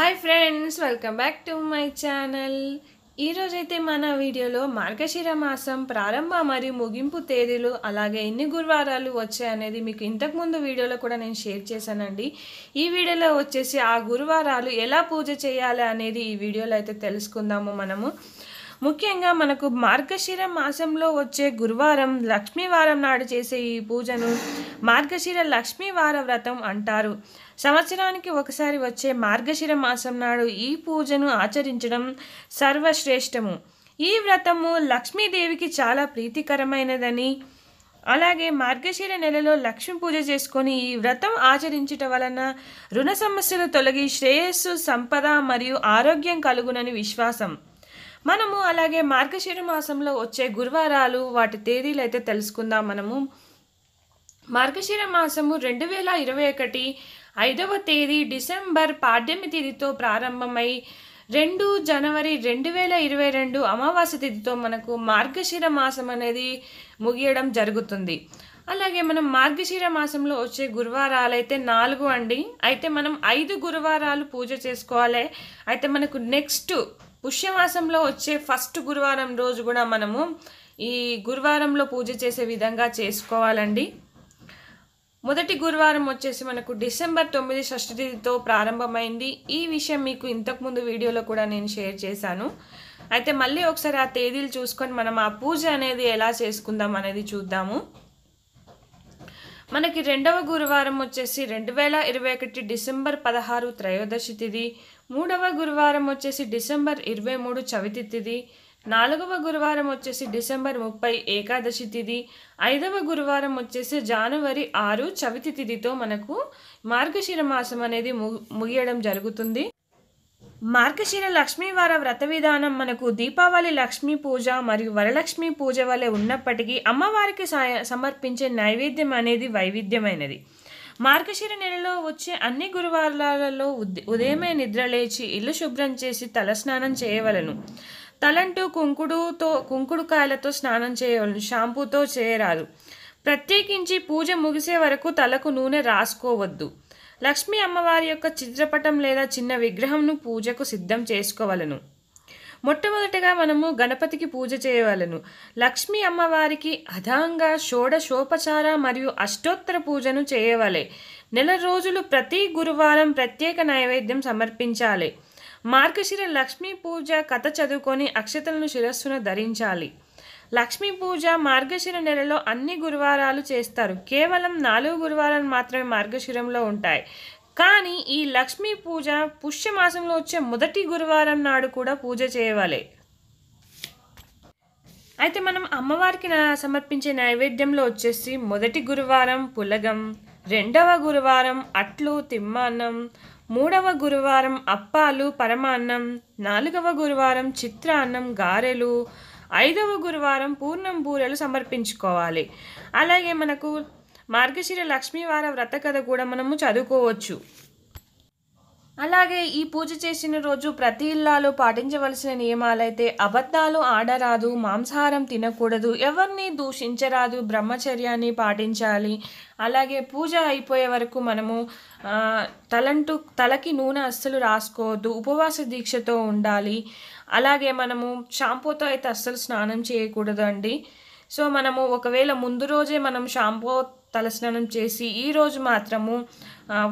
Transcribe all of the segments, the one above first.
hi friends welcome back to my channel ఈరోజైతే మన వీడియోలో మార్గశిర మాసం ప్రారంభ మరియు ముగింపు తేదీలు అలాగే ఎన్ని గురువారాలు వచ్చాయనేది మీకు ఇంతకుముందు వీడియోలో కూడా నేను షేర్ చేశానండి ఈ వీడియోలో వచ్చేసి ఆ గురువారాలు ఎలా పూజ చేయాలి అనేది ఈ వీడియోలో అయితే తెలుసుకుందాము మనము ముఖ్యంగా మనకు మార్గశిర మాసంలో వచ్చే గురువారం లక్ష్మీవారం నాడు చేసే ఈ పూజను మార్గశిర లక్ష్మీవార వ్రతం అంటారు సంవత్సరానికి ఒకసారి వచ్చే మార్గశిర మాసం నాడు ఈ పూజను ఆచరించడం సర్వశ్రేష్టము ఈ వ్రతము లక్ష్మీదేవికి చాలా ప్రీతికరమైనదని అలాగే మార్గశిర నెలలో లక్ష్మీ పూజ చేసుకొని ఈ వ్రతం ఆచరించటం వలన రుణ సమస్యలు తొలగి శ్రేయస్సు సంపద మరియు ఆరోగ్యం కలుగునని విశ్వాసం మనము అలాగే మార్గశిర మాసంలో వచ్చే గురువారాలు వాటి తేదీలు అయితే తెలుసుకుందాం మనము మార్గశిర మాసము రెండు వేల ఇరవై ఒకటి ఐదవ తేదీ డిసెంబర్ పాడ్యమి తేదీతో ప్రారంభమై రెండు జనవరి రెండు వేల ఇరవై రెండు అమావాస్య తేదీతో మనకు మార్గశిర మాసం అనేది ముగియడం జరుగుతుంది అలాగే మనం మార్గశిర మాసంలో వచ్చే గురువారాలు అయితే నాలుగు అండి అయితే మనం ఐదు గురువారాలు పూజ చేసుకోవాలి అయితే మనకు నెక్స్ట్ పుష్యమాసంలో వచ్చే ఫస్ట్ గురువారం రోజు కూడా మనము ఈ గురువారంలో పూజ చేసే విధంగా చేసుకోవాలండి మొదటి గురువారం వచ్చేసి మనకు డిసెంబర్ తొమ్మిది తేదీతో ప్రారంభమైంది ఈ విషయం మీకు ఇంతకుముందు వీడియోలో కూడా నేను షేర్ చేశాను అయితే మళ్ళీ ఒకసారి ఆ తేదీలు చూసుకొని మనం ఆ పూజ అనేది ఎలా చేసుకుందాం అనేది చూద్దాము మనకి రెండవ గురువారం వచ్చేసి రెండు వేల ఇరవై ఒకటి డిసెంబర్ పదహారు త్రయోదశి తిది మూడవ గురువారం వచ్చేసి డిసెంబర్ ఇరవై మూడు చవితి తిథి నాలుగవ గురువారం వచ్చేసి డిసెంబర్ ముప్పై ఏకాదశి తిది ఐదవ గురువారం వచ్చేసి జనవరి ఆరు చవితి తిథితో మనకు మార్గశిర మాసం అనేది ముగియడం జరుగుతుంది మార్గశిర లక్ష్మీవార వ్రత విధానం మనకు దీపావళి లక్ష్మీ పూజ మరియు వరలక్ష్మి పూజ వలె ఉన్నప్పటికీ అమ్మవారికి సమర్పించే నైవేద్యం అనేది వైవిధ్యమైనది మార్గశిర నెలలో వచ్చే అన్ని గురువారాలలో ఉదయమే నిద్రలేచి ఇల్లు శుభ్రం చేసి తలస్నానం చేయవలను తలంటూ కుంకుడుతో కుంకుడుకాయలతో స్నానం చేయవలను షాంపూతో చేయరాదు ప్రత్యేకించి పూజ ముగిసే వరకు తలకు నూనె రాసుకోవద్దు లక్ష్మీ అమ్మవారి యొక్క చిత్రపటం లేదా చిన్న విగ్రహంను పూజకు సిద్ధం చేసుకోవలను మొట్టమొదటగా మనము గణపతికి పూజ చేయవలను లక్ష్మీ అమ్మవారికి అధాంగా షోడశోపచార మరియు అష్టోత్తర పూజను చేయవలే నెల రోజులు ప్రతి గురువారం ప్రత్యేక నైవేద్యం సమర్పించాలి మార్గశిర లక్ష్మీ పూజ కథ చదువుకొని అక్షతలను శిరస్సును ధరించాలి లక్ష్మీ పూజ మార్గశిర నెలలో అన్ని గురువారాలు చేస్తారు కేవలం నాలుగు గురువారాలు మాత్రమే మార్గశిరంలో ఉంటాయి కానీ ఈ లక్ష్మీ పూజ పుష్యమాసంలో వచ్చే మొదటి గురువారం నాడు కూడా పూజ చేయవాలి అయితే మనం అమ్మవారికి సమర్పించే నైవేద్యంలో వచ్చేసి మొదటి గురువారం పులగం రెండవ గురువారం అట్లు తిమ్మాన్నం మూడవ గురువారం అప్పాలు పరమాన్నం నాలుగవ గురువారం చిత్రాన్నం గారెలు ఐదవ గురువారం పూర్ణం పూజలు సమర్పించుకోవాలి అలాగే మనకు మార్గశిర లక్ష్మీవార వ్రత కథ కూడా మనము చదువుకోవచ్చు అలాగే ఈ పూజ చేసిన రోజు ప్రతి ఇల్లాలో పాటించవలసిన నియమాలైతే అబద్ధాలు ఆడరాదు మాంసాహారం తినకూడదు ఎవరిని దూషించరాదు బ్రహ్మచర్యాన్ని పాటించాలి అలాగే పూజ అయిపోయే వరకు మనము తలంటు తలకి నూనె అస్సలు రాసుకోవద్దు ఉపవాస దీక్షతో ఉండాలి అలాగే మనము షాంపూతో అయితే అస్సలు స్నానం చేయకూడదు అండి సో మనము ఒకవేళ ముందు రోజే మనం షాంపూ తలస్నానం చేసి ఈరోజు మాత్రము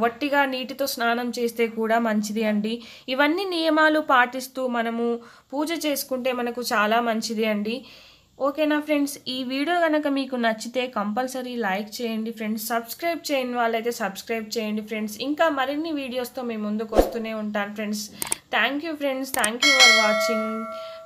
వట్టిగా నీటితో స్నానం చేస్తే కూడా మంచిది అండి ఇవన్నీ నియమాలు పాటిస్తూ మనము పూజ చేసుకుంటే మనకు చాలా మంచిది అండి ఓకేనా ఫ్రెండ్స్ ఈ వీడియో కనుక మీకు నచ్చితే కంపల్సరీ లైక్ చేయండి ఫ్రెండ్స్ సబ్స్క్రైబ్ చేయని వాళ్ళైతే సబ్స్క్రైబ్ చేయండి ఫ్రెండ్స్ ఇంకా మరిన్ని వీడియోస్తో మేము ముందుకు వస్తూనే ఉంటాను friends thank you friends thank you for watching